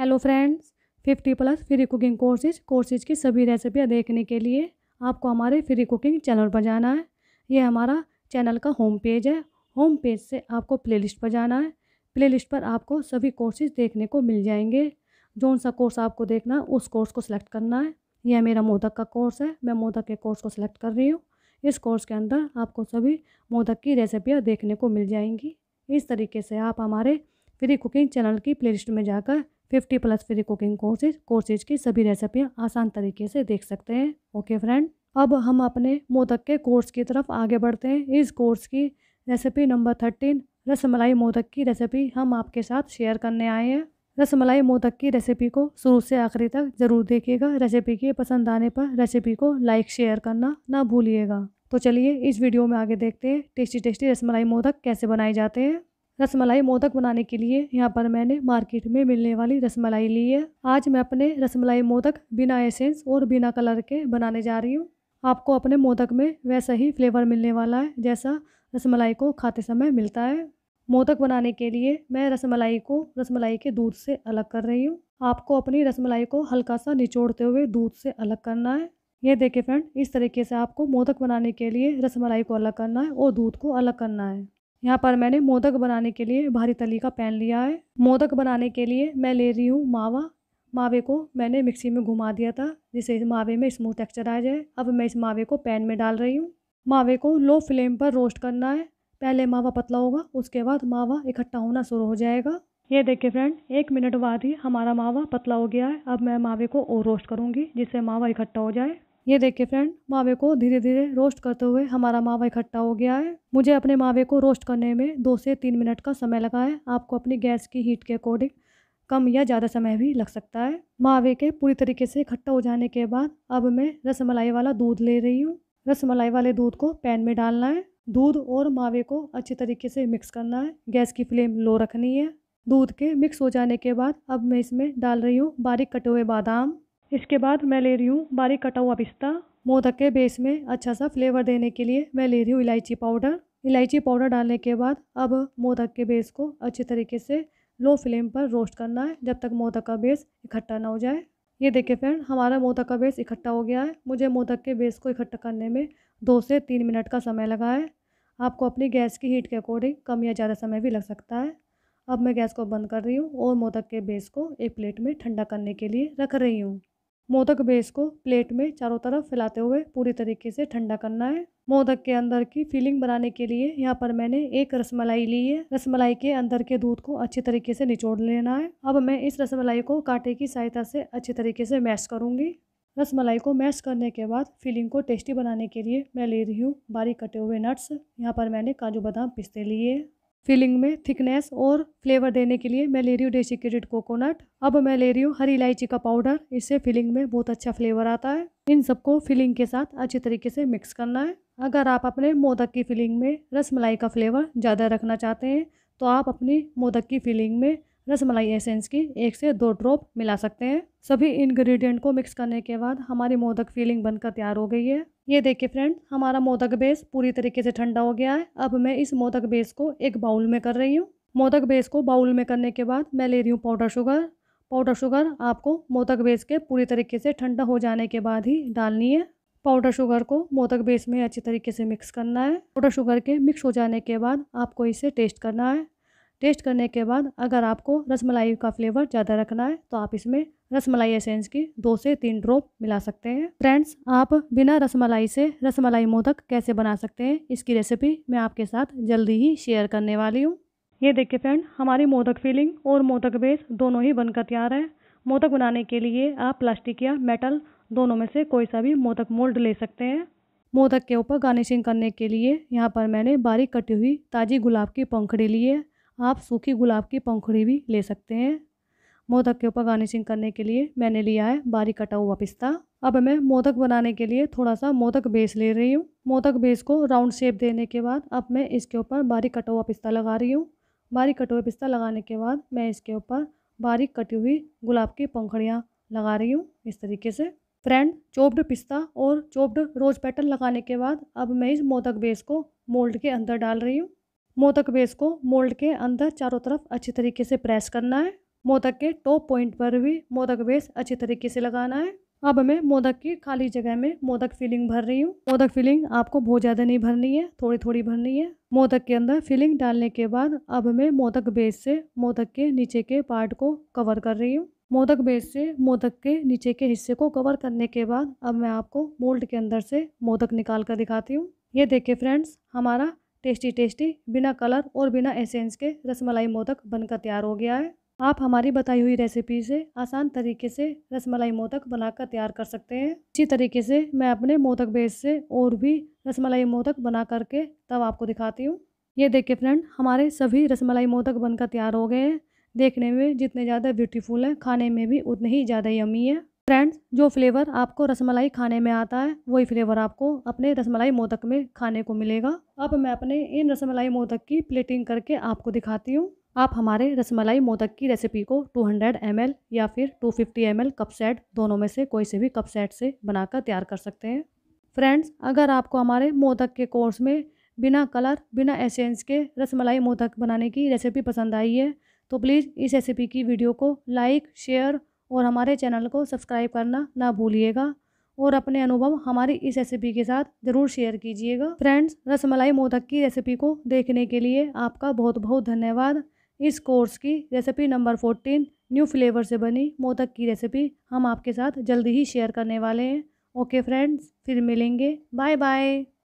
hello friends fifty plus free cooking courses courses की सभी रेसिपियाँ देखने के लिए आपको हमारे फ्री कुकिंग चैनल पर जाना है यह हमारा चैनल का होम पेज है होम पेज से आपको प्लेलिस्ट पर जाना है प्लेलिस्ट पर आपको सभी कोर्सेज देखने को मिल जाएंगे जौन सा कोर्स आपको देखना है उस कोर्स को सिलेक्ट करना है यह मेरा मोदक का कोर्स है मैं मोदक के कोर्स को सिलेक्ट कर रही हूँ इस कोर्स के अंदर आपको सभी मोदक की रेसिपियाँ देखने को मिल जाएंगी इस तरीके से आप हमारे फ्री कुकिंग चैनल की प्लेलिस्ट में जाकर fifty plus free cooking courses courses की सभी रेसिपियाँ आसान तरीके से देख सकते हैं ओके फ्रेंड अब हम अपने मोदक के कोर्स की तरफ आगे बढ़ते हैं इस कोर्स की recipe number thirteen rasmalai modak की रेसिपी हम आपके साथ शेयर करने आए हैं रसमलाई मोदक की रेसिपी को शुरू से आखिरी तक ज़रूर देखिएगा रेसिपी के पसंद आने पर रेसिपी को लाइक शेयर करना ना भूलिएगा तो चलिए इस वीडियो में आगे देखते हैं टेस्टी टेस्टी रसमलाई मोदक कैसे बनाए जाते हैं रसमलाई मोदक बनाने के लिए यहाँ पर मैंने मार्केट में मिलने वाली रसमलाई ली है आज मैं अपने रसमलाई मोदक बिना एसेंस और बिना कलर के बनाने जा रही हूँ आपको अपने मोदक में वैसा ही फ्लेवर मिलने वाला है जैसा रसमलाई को खाते समय मिलता है मोदक बनाने के लिए मैं रसमलाई को रसमलाई के दूध से अलग कर रही हूँ आपको अपनी रसमलाई को हल्का सा निचोड़ते हुए दूध से अलग करना है ये देखें फ्रेंड इस तरीके से आपको मोदक बनाने के लिए रसमलाई को अलग करना है और दूध को अलग करना है यहाँ पर मैंने मोदक बनाने के लिए भारी तली का पैन लिया है मोदक बनाने के लिए मैं ले रही हूँ मावा मावे को मैंने मिक्सी में घुमा दिया था जिससे इस मावे में स्मूथ टेक्सचर आ जाए अब मैं इस मावे को पैन में डाल रही हूँ मावे को लो फ्लेम पर रोस्ट करना है पहले मावा पतला होगा उसके बाद मावा इकट्ठा होना शुरू हो जाएगा ये देखिए फ्रेंड एक मिनट बाद ही हमारा मावा पतला हो गया है अब मैं मावे को और रोस्ट करूँगी जिससे मावा इकट्ठा हो जाए ये देखिए फ्रेंड मावे को धीरे धीरे रोस्ट करते हुए हमारा मावा इकट्ठा हो गया है मुझे अपने मावे को रोस्ट करने में दो से तीन मिनट का समय लगा है आपको अपनी गैस की हीट के अकॉर्डिंग कम या ज़्यादा समय भी लग सकता है मावे के पूरी तरीके से इकट्ठा हो जाने के बाद अब मैं रसमलाई वाला दूध ले रही हूँ रसमलाई वाले दूध को पैन में डालना है दूध और मावे को अच्छे तरीके से मिक्स करना है गैस की फ्लेम लो रखनी है दूध के मिक्स हो जाने के बाद अब मैं इसमें डाल रही हूँ बारीक कटे हुए बादाम इसके बाद मैं ले रही हूँ बारीक कटा हुआ पिस्ता मोदक के बेस में अच्छा सा फ्लेवर देने के लिए मैं ले रही हूँ इलायची पाउडर इलायची पाउडर डालने के बाद अब मोदक के बेस को अच्छे तरीके से लो फ्लेम पर रोस्ट करना है जब तक मोदक का बेस इकट्ठा ना हो जाए ये देखिए फ्रेंड हमारा मोदक का बेस इकट्ठा हो गया है मुझे मोदक के बेस को इकट्ठा करने में दो से तीन मिनट का समय लगा है आपको अपनी गैस की हीट के अकॉर्डिंग कम या ज़्यादा समय भी लग सकता है अब मैं गैस को बंद कर रही हूँ और मोदक के बेस को एक प्लेट में ठंडा करने के लिए रख रही हूँ मोदक बेस को प्लेट में चारों तरफ फैलाते हुए पूरी तरीके से ठंडा करना है मोदक के अंदर की फीलिंग बनाने के लिए यहाँ पर मैंने एक रसमलाई ली है रसमलाई के अंदर के दूध को अच्छे तरीके से निचोड़ लेना है अब मैं इस रसमलाई को कांटे की सहायता से अच्छे तरीके से मैश करूँगी रसमलाई को मैश करने के बाद फीलिंग को टेस्टी बनाने के लिए मैं ले रही हूँ बारीक कटे हुए नट्स यहाँ पर मैंने काजू बादाम पिस्ते लिए फिलिंग में थिकनेस और फ्लेवर देने के लिए मैं ले रही हूँ डेसिकेटेड कोकोनट अब मैं ले रही हूँ हरी इलायची का पाउडर इससे फिलिंग में बहुत अच्छा फ्लेवर आता है इन सबको फिलिंग के साथ अच्छे तरीके से मिक्स करना है अगर आप अपने मोदक की फिलिंग में रसमलाई का फ्लेवर ज़्यादा रखना चाहते हैं तो आप अपनी मोदक की फिलिंग में रसमलाई एसेंस की एक से दो ड्रॉप मिला सकते हैं सभी इंग्रेडिएंट को मिक्स करने के बाद हमारी मोदक फीलिंग बनकर तैयार हो गई है ये देखिए फ्रेंड हमारा मोदक बेस पूरी तरीके से ठंडा हो गया है अब मैं इस मोदक बेस को एक बाउल में कर रही हूँ मोदक बेस को बाउल में करने के बाद मैं ले रही हूँ पाउडर शुगर पाउडर शुगर आपको मोदक बेस के पूरी तरीके से ठंडा हो जाने के बाद ही डालनी है पाउडर शुगर को मोदक बेस में अच्छी तरीके से मिक्स करना है पाउडर शुगर के मिक्स हो जाने के बाद आपको इसे टेस्ट करना है टेस्ट करने के बाद अगर आपको रसमलाई का फ्लेवर ज़्यादा रखना है तो आप इसमें रसमलाई एसेंस की दो से तीन ड्रॉप मिला सकते हैं फ्रेंड्स आप बिना रसमलाई से रसमलाई मोदक कैसे बना सकते हैं इसकी रेसिपी मैं आपके साथ जल्दी ही शेयर करने वाली हूँ ये देखिए फ्रेंड हमारी मोदक फीलिंग और मोदक बेस दोनों ही बनकर तैयार है मोदक बनाने के लिए आप प्लास्टिक या मेटल दोनों में से कोई सा भी मोदक मोल्ड ले सकते हैं मोदक के ऊपर गार्निशिंग करने के लिए यहाँ पर मैंने बारीक कटी हुई ताज़ी गुलाब की पंखड़ी ली है आप सूखी गुलाब की पंखुड़ी भी ले सकते हैं मोदक के ऊपर गार्निशिंग करने के लिए मैंने लिया है बारीक कटा हुआ पिस्ता अब मैं मोदक बनाने के लिए थोड़ा सा मोदक बेस ले रही हूँ मोदक बेस को राउंड शेप देने के बाद अब मैं इसके ऊपर बारीक कटा हुआ पिस्ता लगा रही हूँ बारीक कटा हुआ पिस्ता लगाने के बाद मैं इसके ऊपर बारीक कटी हुई गुलाब की पंखड़ियाँ लगा रही हूँ इस तरीके से फ्रेंड चोप्ड पिस्ता और चोप्ड रोज पैटर्न लगाने के बाद अब मैं इस मोदक बेस को मोल्ड के अंदर डाल रही हूँ मोदक बेस को मोल्ड के अंदर चारों तरफ अच्छी तरीके से प्रेस करना है मोदक के टॉप पॉइंट पर भी मोदक बेस अच्छी तरीके से लगाना है अब मैं मोदक की खाली जगह में मोदक फिलिंग भर रही हूँ मोदक फिलिंग आपको बहुत ज़्यादा नहीं भरनी है थोड़ी थोड़ी भरनी है मोदक के अंदर फिलिंग डालने के बाद अब मैं मोदक बेस से मोदक के नीचे के पार्ट को कवर कर रही हूँ मोदक बेस से मोदक के नीचे के हिस्से को कवर करने के बाद अब मैं आपको मोल्ड के अंदर से मोदक निकाल कर दिखाती हूँ ये देखे फ्रेंड्स हमारा टेस्टी टेस्टी बिना कलर और बिना एसेंस के रसमलाई मोदक बनकर तैयार हो गया है आप हमारी बताई हुई रेसिपी से आसान तरीके से रसमलाई मोदक बनाकर तैयार कर सकते हैं इसी तरीके से मैं अपने मोदक बेस से और भी रसमलाई मोदक बना करके तब आपको दिखाती हूँ ये देखिए फ्रेंड हमारे सभी रसमलाई मोदक बनकर तैयार हो गए हैं देखने में जितने ज़्यादा ब्यूटीफुल हैं खाने में भी उतने ही ज़्यादा यमी है फ्रेंड्स जो फ्लेवर आपको रसमलाई खाने में आता है वही फ्लेवर आपको अपने रसमलाई मोदक में खाने को मिलेगा अब मैं अपने इन रसमलाई मोदक की प्लेटिंग करके आपको दिखाती हूँ आप हमारे रसमलाई मोदक की रेसिपी को 200 एल या फिर 250 एल कप सेट दोनों में से कोई से भी कप सेट से बनाकर तैयार कर सकते हैं फ्रेंड्स अगर आपको हमारे मोदक के कोर्स में बिना कलर बिना एसेंस के रसमलाई मोदक बनाने की रेसिपी पसंद आई है तो प्लीज़ इस रेसिपी की वीडियो को लाइक शेयर और हमारे चैनल को सब्सक्राइब करना ना भूलिएगा और अपने अनुभव हमारी इस रेसिपी के साथ ज़रूर शेयर कीजिएगा फ्रेंड्स रसमलाई मोदक की रेसिपी को देखने के लिए आपका बहुत बहुत धन्यवाद इस कोर्स की recipe number fourteen new flavour से बनी मोदक की रेसिपी हम आपके साथ जल्दी ही शेयर करने वाले हैं ओके फ्रेंड्स फिर मिलेंगे बाय बाय